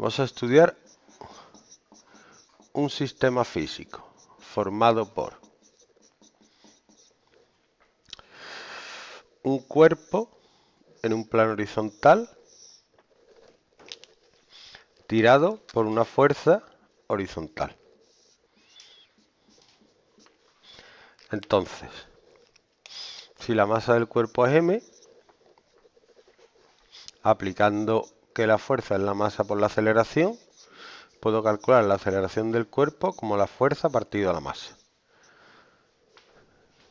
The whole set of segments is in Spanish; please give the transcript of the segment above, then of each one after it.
Vamos a estudiar un sistema físico formado por un cuerpo en un plano horizontal tirado por una fuerza horizontal. Entonces, si la masa del cuerpo es m, aplicando que la fuerza es la masa por la aceleración, puedo calcular la aceleración del cuerpo como la fuerza partido a la masa.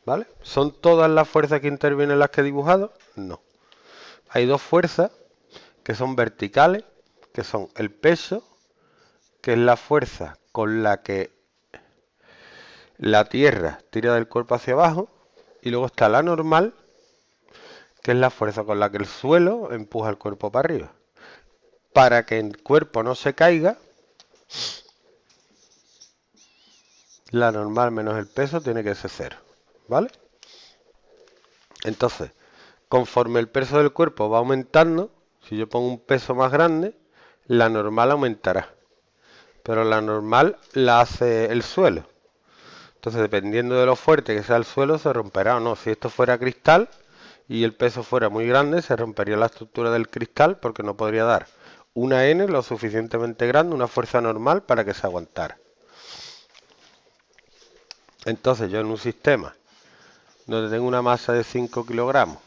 ¿Vale? ¿Son todas las fuerzas que intervienen las que he dibujado? No. Hay dos fuerzas que son verticales, que son el peso, que es la fuerza con la que la Tierra tira del cuerpo hacia abajo, y luego está la normal, que es la fuerza con la que el suelo empuja el cuerpo para arriba para que el cuerpo no se caiga. La normal menos el peso tiene que ser cero, ¿vale? Entonces, conforme el peso del cuerpo va aumentando, si yo pongo un peso más grande, la normal aumentará. Pero la normal la hace el suelo. Entonces, dependiendo de lo fuerte que sea el suelo, se romperá o no. Si esto fuera cristal y el peso fuera muy grande, se rompería la estructura del cristal porque no podría dar una N lo suficientemente grande, una fuerza normal para que se aguantara. Entonces yo en un sistema donde tengo una masa de 5 kilogramos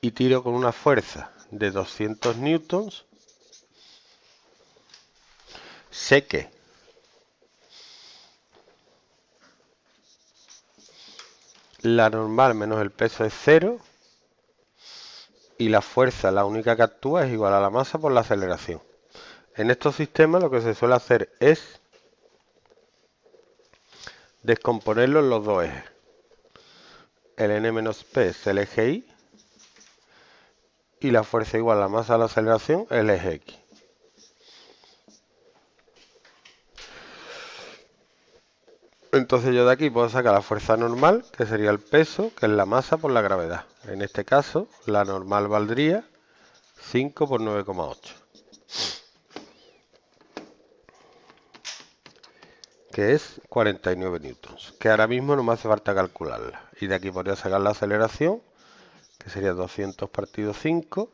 y tiro con una fuerza de 200 newtons, sé que la normal menos el peso es cero y la fuerza, la única que actúa, es igual a la masa por la aceleración. En estos sistemas lo que se suele hacer es descomponerlo en los dos ejes. El n-p es el eje y y la fuerza igual a la masa de la aceleración, el eje x. Entonces yo de aquí puedo sacar la fuerza normal, que sería el peso, que es la masa por la gravedad. En este caso, la normal valdría 5 por 9,8. que es 49 newtons, que ahora mismo no me hace falta calcularla. Y de aquí podría sacar la aceleración, que sería 200 partido 5,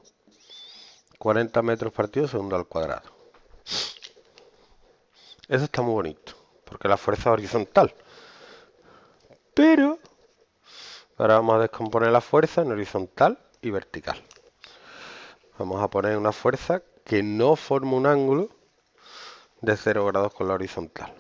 40 metros partido segundo al cuadrado. Eso está muy bonito porque la fuerza es horizontal. Pero ahora vamos a descomponer la fuerza en horizontal y vertical. Vamos a poner una fuerza que no forma un ángulo de 0 grados con la horizontal.